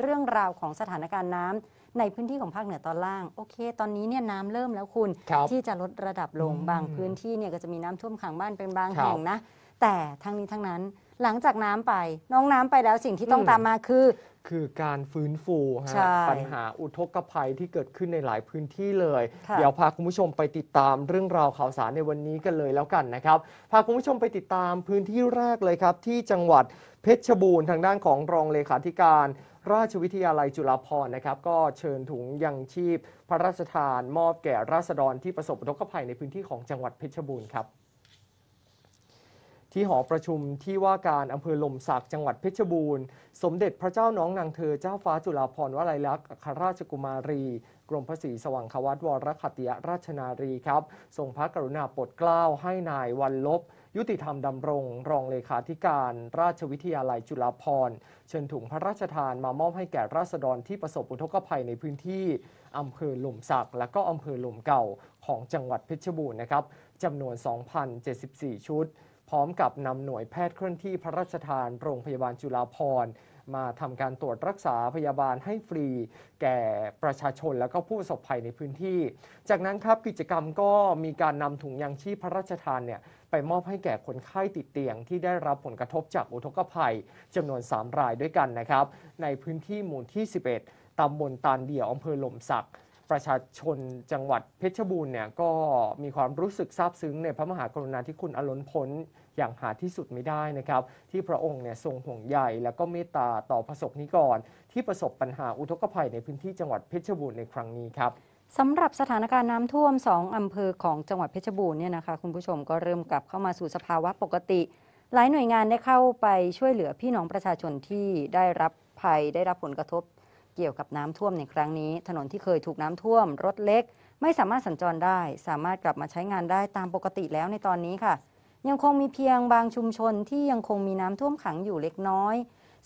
เรื่องราวของสถานการณ์น้ำ ในพื้นที่ของภาคเหนือตอนล่าง โอเค ตอนนี้เนี่ยน้ำเริ่มแล้วคุณคที่จะลดระดับลงบางพื้นที่เนี่ยก็จะมีน้ำท่วมขังบ้านเป็นบางแห่งนะ แต่ทั้งนี้ทั้งนั้น หลังจากน้ำไปน้องน้ำไปแล้วสิ่งที่ต้องตามมาคือคือการฟื้นฟูฮะปัญหาอุทกภัยที่เกิดขึ้นในหลายพื้นที่เลย เดี๋ยวพาคุณผู้ชมไปติดตามเรื่องราวข่าวสารในวันนี้กันเลยแล้วกันนะครับพาคุณผู้ชมไปติดตามพื้นที่แรกเลยครับที่จังหวัดเพชรบูรณ์ทางด้านของรองเลขาธิการ ราชวิทยาลัยจุฬาภรณ์นะครับก็เชิญถุงยังชีพ พระราชทาน มอบแก่ราษฎรที่ประสบอุทกภัยในพื้นที่ของจังหวัดเพชรบูรณ์ครับที่หอประชุมที่ว่าการอำเภอลมศักจังหวัดเพชรบูรณ์ สมเด็จพระเจ้าน้องนางเธอเจ้าฟ้าจุฬาภรณ์วลัยลักษณ์ขราชกุมารี กรมพระศรีสว่างควัตวรคติยราชนารีครับทรงพระกรุณาโปรดเกล้าให้นายวันลบ ยุติธรรมดำรง รองเลขาธิการ ราชวิทยาลัยจุฬาภรณ์เชิญถุงพระราชทานมามอบให้แก่ราษฎรที่ประสบอุทกภัยในพื้นที่อำเภอหล่มสักและก็อำเภอหล่มเก่าของจังหวัดเพชรบูรณ์นะครับจำนวน 2,074 ชุดพร้อมกับนำหน่วยแพทย์เคลื่อนที่พระราชทาน โรงพยาบาลจุฬาภรณ์มาทำการตรวจรักษาพยาบาลให้ฟรี แก่ประชาชนและก็ผู้ประสบภัยในพื้นที่ จากนั้นครับกิจกรรมก็มีการนำถุงยางชีพพระราชทานเนี่ยไปมอบให้แก่คนไข้ติดเตียง ที่ได้รับผลกระทบจากอุทกภัยจำนวน 3 รายด้วยกันนะครับในพื้นที่หมู่ที่ 11ตำบลตาลเดียวอำเภอหล่มสักประชาชนจังหวัดเพชรบูรณ์เนี่ยก็มีความรู้สึกซาบซึ้งในพระมหากรุณาธิคุณอล้นพ้นอย่างหาที่สุดไม่ได้นะครับ ที่พระองค์เนี่ยทรงห่วงใยและก็เมตตาต่อประสบนิกร ที่ประสบปัญหาอุทกภัยในพื้นที่จังหวัดเพชรบูรณ์ในครั้งนี้ครับสำหรับสถานการณ์น้ำท่วม2อำเภอของจังหวัดเพชรบูรณ์เนี่ยนะคะคุณผู้ชมก็เริ่มกลับเข้ามาสู่สภาวะปกติ หลายหน่วยงานได้เข้าไปช่วยเหลือพี่น้องประชาชนที่ได้รับภัยได้รับผลกระทบเกี่ยวกับน้ำท่วมในครั้งนี้ ถนนที่เคยถูกน้ำท่วมรถเล็ก ไม่สามารถสัญจรได้ สามารถกลับมาใช้งานได้ตามปกติแล้วในตอนนี้ค่ะ ยังคงมีเพียงบางชุมชนที่ยังคงมีน้ำท่วมขังอยู่เล็กน้อย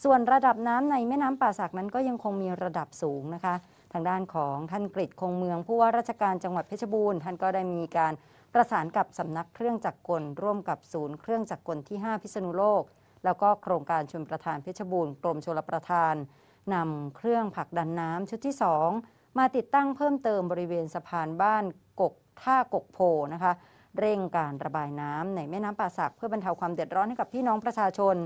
ส่วนระดับน้ำในแม่น้ำป่าสัก นั้นก็ยังคงมีระดับสูงนะคะ ทางด้านของท่านกริชคงเมืองผู้ว่าราชการจังหวัดเพชรบูรณ์ท่านก็ได้มีการประสานกับสำนักเครื่องจักรกลร่วมกับศูนย์เครื่องจักรกลที่5พิษณุโลก แล้วก็โครงการชนประทานเพชรบูรณ์กรมชลประทานนำเครื่องผักดันน้ำชุดที่ 2 มาติดตั้งเพิ่มเติมบริเวณสะพานบ้านกก ท่ากกโพนะคะเร่งการระบายน้ำในแม่น้ำป่าสัก เพื่อบรรเทาความเดือดร้อนให้กับพี่น้องประชาชน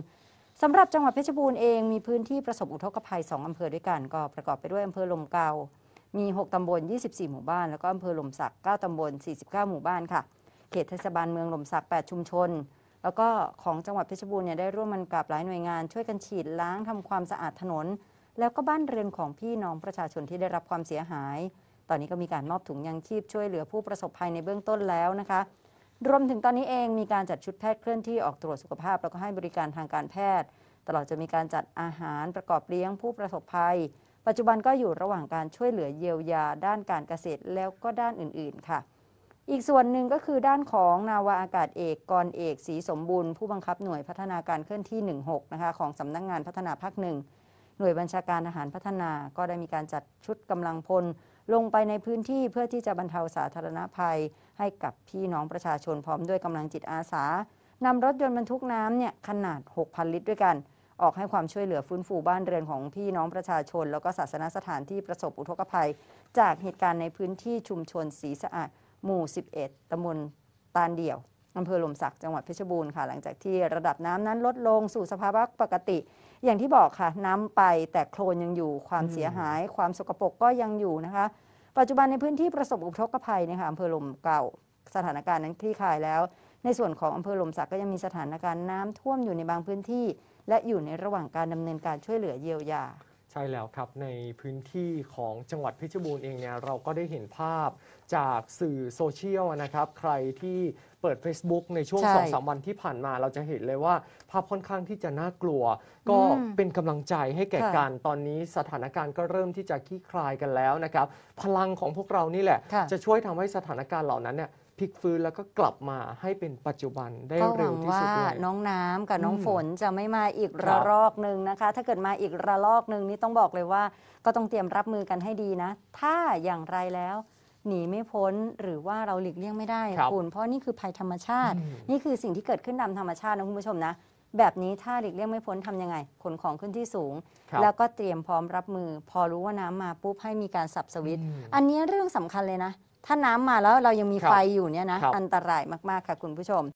สำหรับจังหวัดเพชรบูรณ์เองมีพื้นที่ประสบอุทกภัย 2อำเภอด้วยกัน ก็ประกอบไปด้วยอำเภอลมเกามี 6ตำบล24 หมู่บ้านแล้วก็อำเภอลมสัก9ตำบล49 หมู่บ้านค่ะเขตเทศบาลเมืองลมสัก8ชุมชน แล้วก็ของจังหวัดเพชรบูรณ์เนี่ยได้ร่วมมันกับหลายหน่วยงาน ช่วยกันฉีดล้างทำความสะอาดถนนแล้วก็บ้านเรือนของพี่น้องประชาชนที่ได้รับความเสียหาย ตอนนี้ก็มีการมอบถุงยังชีพช่วยเหลือผู้ประสบภัยในเบื้องต้นแล้วนะคะ รวมถึงตอนนี้เองมีการจัดชุดแพทย์เคลื่อนที่ออกตรวจสุขภาพ แล้วก็ให้บริการทางการแพทย์ ตลอดจะมีการจัดอาหารประกอบเลี้ยงผู้ประสบภัย ปัจจุบันก็อยู่ระหว่างการช่วยเหลือเยียวยา ด้านการเกษตร แล้วก็ด้านอื่นๆค่ะ อีกส่วนหนึ่งก็คือด้านของนาวาอากาศเอกกรเอกศรีสมบูรณ์ผู้บังคับหน่วยพัฒนาการเคลื่อนที่16นะคะของสำนักงงานพัฒนาภาคหนึ่งหน่วยบัญชาการอาหารพัฒนาก็ได้มีการจัดชุดกำลังพล ลงไปในพื้นที่เพื่อที่จะบรรเทาสาธารณภัย ให้กับพี่น้องประชาชนพร้อมด้วยกำลังจิตอาสานำรถยนต์บรรทุกน้ำเนี่ยขนาด 6,000 ลิตรด้วยกัน ออกให้ความช่วยเหลือฟื้นฟูบ้านเรือนของพี่น้องประชาชน แล้วก็ศาสนสถานที่ประสบอุทกภัย จากเหตุการณ์ในพื้นที่ชุมชนสีสะอาดหมู่ 11ตำบลตาลเดี่ยวอำเภอหล่มสักจังหวัดเพชรบูรณ์ค่ะหลังจากที่ระดับน้ำนั้นลดลงสู่สภาวะปกติ อย่างที่บอกค่ะน้ำไปแต่โคลนยังอยู่ความเสียหาย ความสกปรกก็ยังอยู่นะคะ ปัจจุบันในพื้นที่ประสบอุทกภัยนะคะอำเภอหล่มเก่าสถานการณ์นั้นคลี่คลายแล้วในส่วนของอำเภอหล่มสักก็ยังมีสถานการณ์น้ำท่วมอยู่ในบางพื้นที่ และอยู่ในระหว่างการดำเนินการช่วยเหลือเยียวยาใช่แล้วครับ ในพื้นที่ของจังหวัดเพชรบูรณ์เองเนี่ยเราก็ได้เห็นภาพจากสื่อโซเชียลนะครับ ใครที่เปิด Facebook ในช่วงสอง2อสวันที่ผ่านมาเราจะเห็นเลยว่า ภาพค่อนข้างที่จะน่ากลัว ก็เป็นกำลังใจให้แก่การตอนนี้สถานการณ์ก็เริ่มที่จะคลี่คลายกันแล้วนะครับ พลังของพวกเรานี่แหละะจะช่วยทำให้สถานการณ์เหล่านั้นเนี่ยพลิกฟื้นแล้วก็กลับมาให้เป็นปัจจุบันได้็เร็ววงที่ว่าสุดเลยน้องน้ำกับน้องฝนจะไม่มาอีกระลอกหนึ่งนะคะ ถ้าเกิดมาอีกระลอกหนึ่งนี่ต้องบอกเลยว่า ก็ต้องเตรียมรับมือกันให้ดีนะ ถ้าอย่างไรแล้ว หนีไม่พ้นหรือว่าเราหลีกเลี่ยงไม่ได้คุณ เพราะนี่คือภัยธรรมชาติ นี่คือสิ่งที่เกิดขึ้นตามธรรมชาตินะคุณผู้ชมนะ แบบนี้ถ้าหลีกเลี่ยงไม่พ้นทำยังไงขนของขึ้นที่สูง แล้วก็เตรียมพร้อมรับมือพอรู้ว่าน้ำมาปุ๊บให้มีการสับสวิตช์อันนี้เรื่องสำคัญเลยนะถ้าน้ำมาแล้วเรายังมีไฟอยู่เนี่ยนะ อันตรายมากๆค่ะคุณผู้ชม